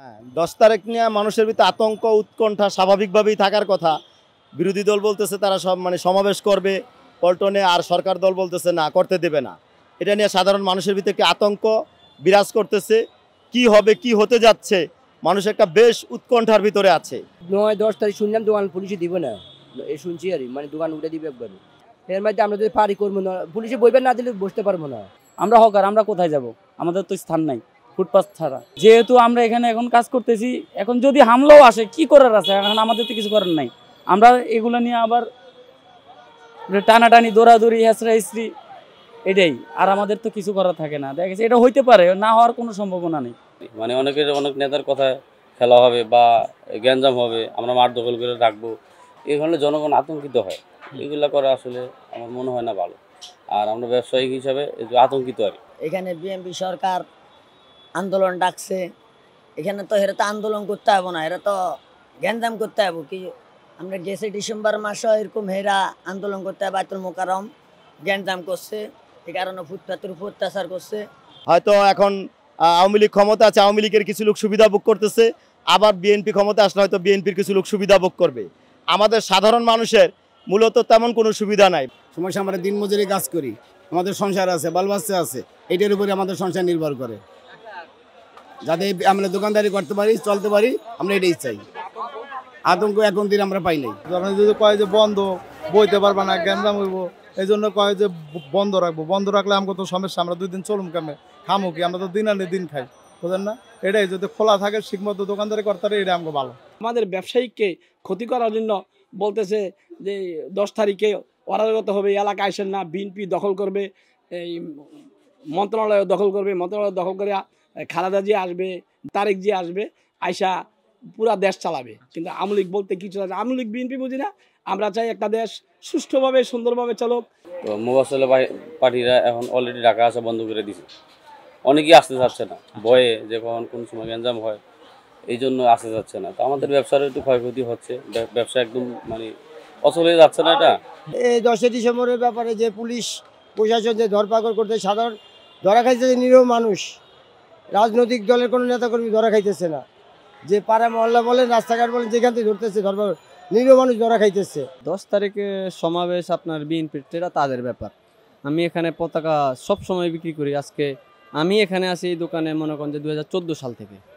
হ্যাঁ দশ তারিখ নিয়ে মানুষের ভিতরে আতঙ্ক উৎকণ্ঠা স্বাভাবিকভাবেই থাকার কথা বিরোধী দল বলতেছে তারা সব মানে সমাবেশ করবে পল্টনে আর সরকার দল বলতেছে না করতে দেবে না এটা নিয়ে সাধারণ মানুষের ভিতরে কি আতঙ্ক বিরাজ করতেছে কি হবে কি হতে যাচ্ছে মানুষ একটা বেশ উৎকণ্ঠার ভিতরে আছে নয় দশ তারিখ শুনলাম দোকান পুলিশে দিব না এ শুনছি আর মানে দোকান উঠে দিবে একবার এর মধ্যে আমরা যদি পারি করবো না পুলিশে বইবেন না দিলে বসতে পারবো না আমরা হকার আমরা কোথায় যাব আমাদের তো স্থান নাই ফুটপাথ ছাড়া যেহেতু আমরা এখানে এখন কাজ করতেছি এখন যদি হামলাও আসে কি করার আছে এখন আমাদের তো কিছু করার নাই আমরা এগুলো নিয়ে আবার টানাটানি দৌড়াদৌড়ি হেঁচড়া হিসড়ি এটাই আর আমাদের তো কিছু করা থাকে না দেখা গেছে এটা হইতে পারে না হওয়ার কোনো সম্ভাবনা নেই মানে অনেকের অনেক নেতার কথা খেলা হবে বা গ্যাঞ্জাম হবে আমরা মাঠ দখল করে রাখবো এই ধরনের জনগণ আতঙ্কিত হয় এগুলো করা আসলে আমার মনে হয় না ভালো আর আমরা ব্যবসায়িক হিসাবে আতঙ্কিত আর এখানে বিএমপি সরকার আন্দোলন ডাকছে এখানে তো এরা তো আন্দোলন করতে হবে না এরা তো গ্যান্দাম করতে হবে কি আমরা গেছি ডিসেম্বর মাসে এরকম হেরা আন্দোলন করতে হবে আয়তুল মোকারম গ্যান্দাম করছে এ কারণে ফুটপাতের উপর অত্যাচার করছে হয়তো এখন আওয়ামী লীগ ক্ষমতা আছে আওয়ামী লীগের কিছু লোক সুবিধা ভোগ করতেছে আবার বিএনপি ক্ষমতা আসলে হয়তো বিএনপির কিছু লোক সুবিধা ভোগ করবে আমাদের সাধারণ মানুষের মূলত তেমন কোনো সুবিধা নাই সমস্যা আমরা দিনমজুরি কাজ করি আমাদের সংসার আছে বাল আছে এটার উপরে আমাদের সংসার নির্ভর করে যাতে আমরা দোকানদারি করতে পারি চলতে পারি আমরা এটাই চাই আতঙ্ক এখন দিন আমরা পাই নাই যদি কয় যে বন্ধ বইতে পারবা না গ্যান্দাম হইব এই জন্য কয় যে বন্ধ রাখবো বন্ধ রাখলে আমাকে তো সমস্যা আমরা দুই দিন চলুম কামে খামো কি আমরা তো দিন আনে দিন খাই বুঝলেন না এটাই যদি খোলা থাকে মতো দোকানদারি করতে পারে এটা আমাকে ভালো আমাদের ব্যবসায়ীকে ক্ষতি করার জন্য বলতেছে যে দশ তারিখে অরাজগত হবে এলাকা আসেন না বিএনপি দখল করবে এই মন্ত্রণালয় দখল করবে মন্ত্রণালয় দখল করে খালাদা যে আসবে তারেক যে আসবে আয়সা পুরা দেশ চালাবে কিন্তু আমলিক বলতে কিছু আমলিক বিএনপি বুঝি না আমরা চাই একটা দেশ সুষ্ঠুভাবে সুন্দরভাবে চলুক মোবাসলে পার্টিরা এখন অলরেডি ঢাকা আসা বন্ধ করে দিছে অনেকেই আসতে চাচ্ছে না বয়ে আচ্ছা। যে কখন কোন সময় গ্যাঞ্জাম হয় এই জন্য আসতে চাচ্ছে না তো আমাদের ব্যবসার একটু ক্ষয়ক্ষতি হচ্ছে ব্যবসা একদম মানে অচল হয়ে যাচ্ছে না এটা এই দশই ডিসেম্বরের ব্যাপারে যে পুলিশ প্রশাসন যে ধরপাকড় করতে সাধারণ ধরা খাইছে যে নিরীহ মানুষ রাজনৈতিক দলের কোনো নেতাকর্মী ধরা খাইতেছে না যে পাড়া মহল্লা বলেন রাস্তাঘাট বলেন যেখান থেকে ধরতেছে ধর নিরীহ মানুষ ধরা খাইতেছে দশ তারিখে সমাবেশ আপনার বিএনপির এটা তাদের ব্যাপার আমি এখানে পতাকা সব সময় বিক্রি করি আজকে আমি এখানে আসি এই দোকানে মনে করেন যে দু সাল থেকে